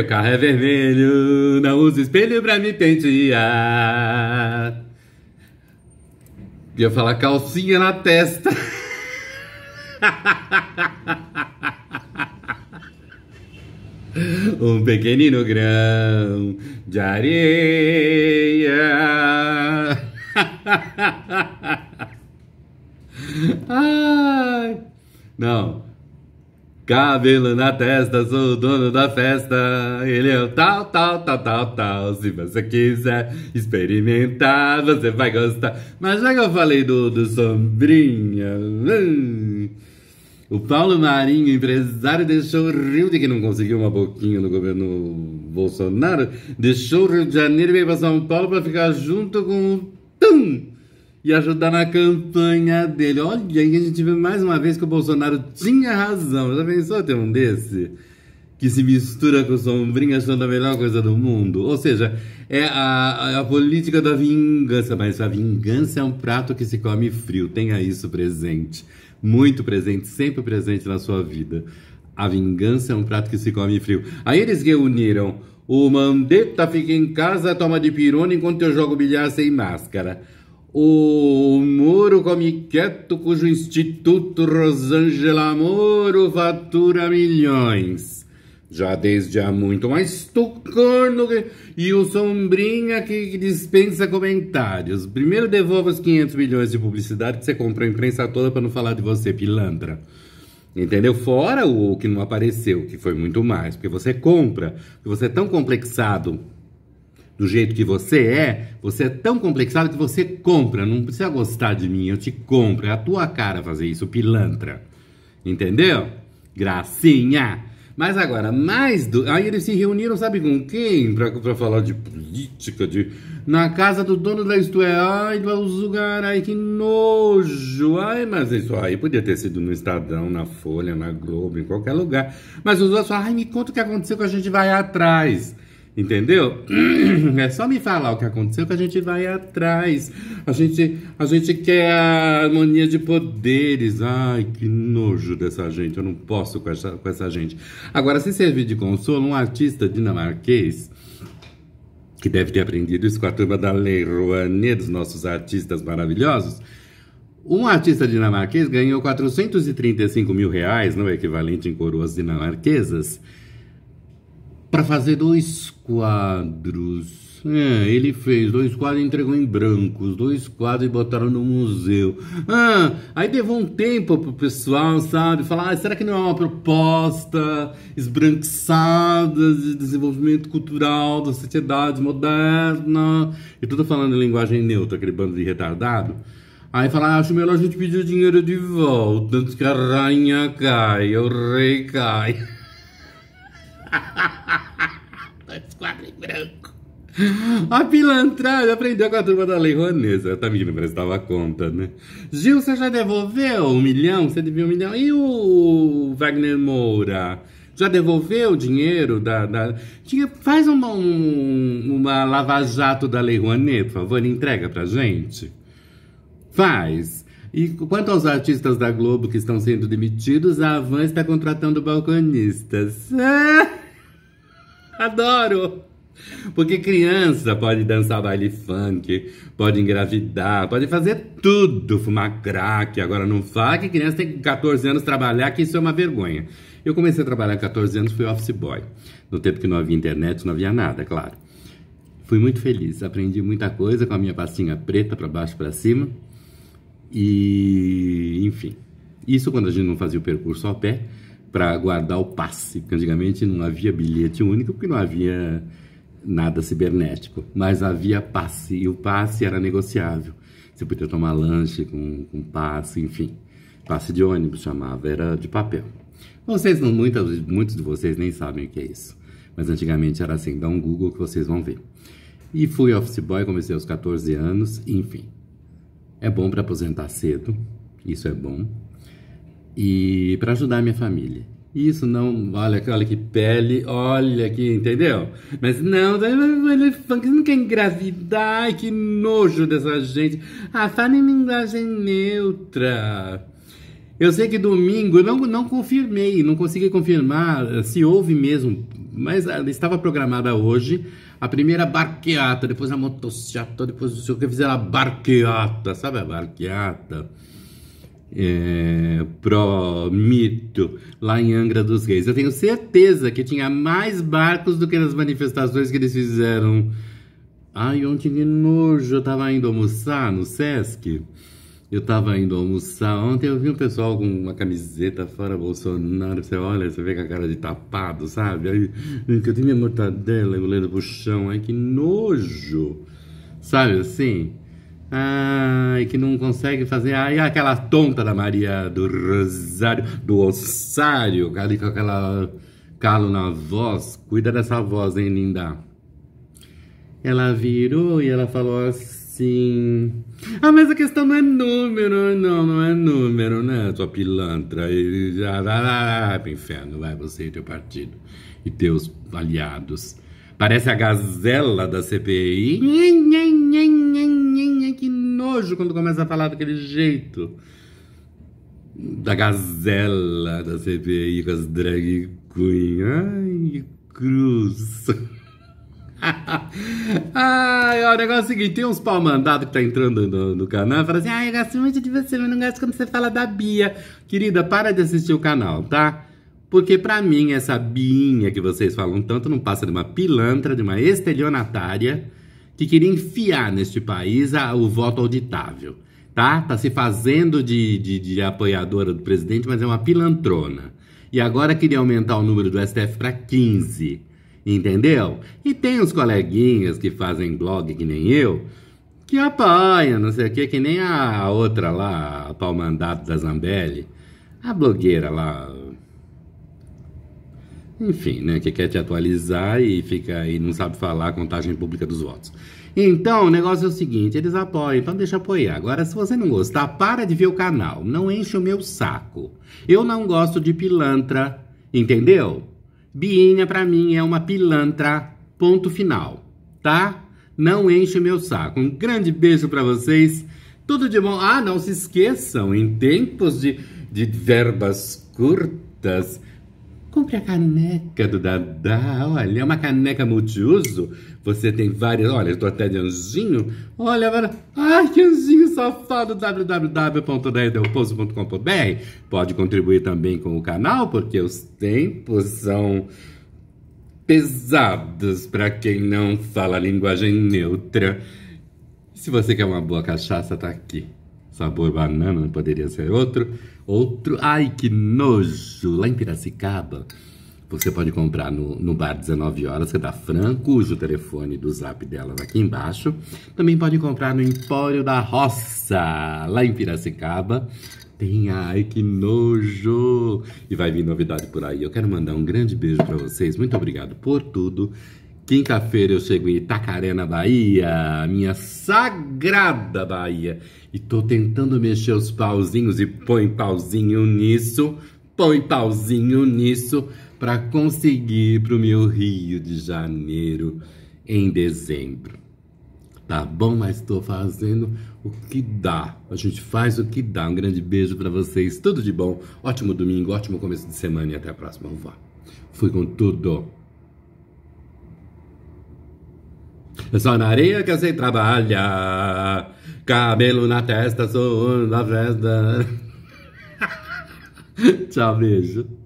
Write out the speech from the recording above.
Meu carro é vermelho, não uso espelho pra me pentear. Ia falar calcinha na testa. um pequenino grão de areia. Ai. Não. Cabelo na testa, sou o dono da festa. Ele é o tal, tal, tal, tal, tal. Se você quiser experimentar, você vai gostar. Mas já que eu falei do, do Sombrinha. Hum, o Paulo Marinho, empresário, deixou o Rio de que não conseguiu uma boquinha no governo Bolsonaro. Deixou o Rio de Janeiro e veio para São Paulo para ficar junto com o. Tum! e ajudar na campanha dele. Olha, aí a gente vê mais uma vez que o Bolsonaro tinha razão. Já pensou ter um desse? Que se mistura com sombrinha achando a melhor coisa do mundo. Ou seja, é a, a política da vingança. Mas a vingança é um prato que se come frio. Tenha isso presente. Muito presente, sempre presente na sua vida. A vingança é um prato que se come frio. Aí eles reuniram. O Mandetta fica em casa, toma de pirona enquanto eu jogo bilhar sem máscara. O Moro come quieto, cujo Instituto Rosângela Moro fatura milhões. Já desde há muito mais tucano e o Sombrinha que dispensa comentários. Primeiro devolva os 500 milhões de publicidade que você comprou a imprensa toda para não falar de você, pilantra. Entendeu? Fora o que não apareceu, que foi muito mais. Porque você compra, porque você é tão complexado do jeito que você é, você é tão complexado que você compra. Não precisa gostar de mim, eu te compro. É a tua cara fazer isso, pilantra. Entendeu? Gracinha. Mas agora, mais do. Aí eles se reuniram, sabe com quem? Pra, pra falar de política, de. Na casa do dono da Isto é. Ai, do lugar, ai, que nojo. Ai, mas isso aí podia ter sido no Estadão, na Folha, na Globo, em qualquer lugar. Mas os outros falam, ai, me conta o que aconteceu que a gente vai atrás. Entendeu? É só me falar o que aconteceu que a gente vai atrás. A gente, a gente quer a harmonia de poderes. Ai, que nojo dessa gente. Eu não posso com essa, com essa gente. Agora, se servir de consolo, um artista dinamarquês que deve ter aprendido isso com a turma da Lei Rouanet, dos nossos artistas maravilhosos. Um artista dinamarquês ganhou 435 mil reais, não é equivalente em coroas dinamarquesas, para fazer dois quadros. É, ele fez dois quadros e entregou em brancos, dois quadros e botaram no museu. Ah, aí levou um tempo pro pessoal, sabe? Falar, ah, será que não é uma proposta esbranquiçada de desenvolvimento cultural da sociedade moderna? E tudo falando em linguagem neutra, aquele bando de retardado. Aí falar, ah, acho melhor a gente pedir o dinheiro de volta, antes que a rainha caia, o rei caia. Dois quadros em branco. A pilantrada aprendeu com a turma da Lei Ronesa. Também não prestava conta, né? Gil, você já devolveu um milhão? Você devia um milhão? E o Wagner Moura? Já devolveu o dinheiro da. da... Faz uma, um, uma lava-jato da Lei Rouanet, por favor, entrega pra gente. Faz. E quanto aos artistas da Globo que estão sendo demitidos, a Avan está contratando balconistas. Adoro! Porque criança pode dançar baile funk, pode engravidar, pode fazer tudo, fumar crack. Agora não fala que criança tem 14 anos trabalhar, que isso é uma vergonha. Eu comecei a trabalhar com 14 anos, fui office boy. No tempo que não havia internet, não havia nada, claro. Fui muito feliz, aprendi muita coisa com a minha pastinha preta para baixo para cima. E, enfim, isso quando a gente não fazia o percurso ao pé, para guardar o passe. Antigamente não havia bilhete único porque não havia nada cibernético, mas havia passe e o passe era negociável. Você podia tomar lanche com, com passe, enfim. Passe de ônibus chamava, era de papel. Vocês não, muitas, muitos de vocês nem sabem o que é isso, mas antigamente era assim, dá um Google que vocês vão ver. E fui office boy, comecei aos 14 anos, enfim. É bom para aposentar cedo, isso é bom e para ajudar minha família. Isso não, olha, olha que pele, olha que, entendeu? Mas não, ele não quer engravidar, que nojo dessa gente. Ah, fala em linguagem neutra. Eu sei que domingo não, não confirmei, não consegui confirmar eh, se houve mesmo, mas ah, estava programada hoje a primeira barqueata, depois a motocicleta, depois o que fizeram a barqueata, sabe a barqueata? é, pro mito lá em Angra dos Reis. Eu tenho certeza que tinha mais barcos do que nas manifestações que eles fizeram. Ai, ontem de nojo, eu tava indo almoçar no Sesc. Eu tava indo almoçar ontem, eu vi um pessoal com uma camiseta fora Bolsonaro. Você olha, você vê com a cara de tapado, sabe? Aí, eu tenho minha mortadela engolindo pro chão. Ai, que nojo! Sabe assim? Ai, que não consegue fazer. Ai, aquela tonta da Maria do Rosário, do Ossário, ali com aquela calo na voz. Cuida dessa voz, hein, linda? Ela virou e ela falou assim. Ah, mas a questão não é número, não, não é número, né, sua pilantra? E já vai lá, pro inferno, vai você e teu partido e teus aliados. Parece a gazela da CPI. Nhen, nhen, nhen, nojo quando começa a falar daquele jeito. Da gazela da CPI com as drag queen. Ai, cruz. Ai, o negócio é o seguinte: tem uns pau mandado que tá entrando no, no canal fala assim: Ai, eu gosto muito de você, mas não gosto quando você fala da Bia. Querida, para de assistir o canal, tá? Porque para mim, essa Binha que vocês falam tanto não passa de uma pilantra, de uma estelionatária que queria enfiar neste país a, o voto auditável. Tá? tá se fazendo de, de, de apoiadora do presidente, mas é uma pilantrona. E agora queria aumentar o número do STF para 15. Entendeu? E tem os coleguinhas que fazem blog que nem eu, que apoiam, não sei o quê, que nem a outra lá, a pau mandado da Zambelli, a blogueira lá, enfim, né, que quer te atualizar e fica e não sabe falar a contagem pública dos votos. Então, o negócio é o seguinte, eles apoiam, então deixa apoiar. Agora, se você não gostar, para de ver o canal, não enche o meu saco. Eu não gosto de pilantra, entendeu? binha para mim é uma pilantra, ponto final, tá? Não enche o meu saco. Um grande beijo para vocês. Tudo de bom. Ah, não se esqueçam, em tempos de, de verbas curtas, Compre a caneca do Dadá, olha, é uma caneca multiuso. Você tem várias, olha, eu tô até de anjinho. Olha, agora, ai, que anjinho safado, www10 Pode contribuir também com o canal, porque os tempos são pesados para quem não fala linguagem neutra. Se você quer uma boa cachaça, tá aqui. Sabor banana, não poderia ser outro. Outro. Ai, que nojo! Lá em Piracicaba, você pode comprar no, no bar 19 horas, que é da Fran, cujo telefone do zap dela aqui embaixo. Também pode comprar no Empório da Roça, lá em Piracicaba. Tem, ai que nojo! E vai vir novidade por aí. Eu quero mandar um grande beijo para vocês. Muito obrigado por tudo. Quinta-feira eu chego em Itacaré, na Bahia, minha sagrada Bahia, e tô tentando mexer os pauzinhos e põe pauzinho nisso, põe pauzinho nisso, para conseguir pro meu Rio de Janeiro em dezembro. Tá bom, mas tô fazendo o que dá. A gente faz o que dá. Um grande beijo para vocês. Tudo de bom. Ótimo domingo, ótimo começo de semana e até a próxima. Vá. Fui com tudo. Só na areia que eu sei trabalhar. Cabelo na testa, sou na festa. Tchau, beijo.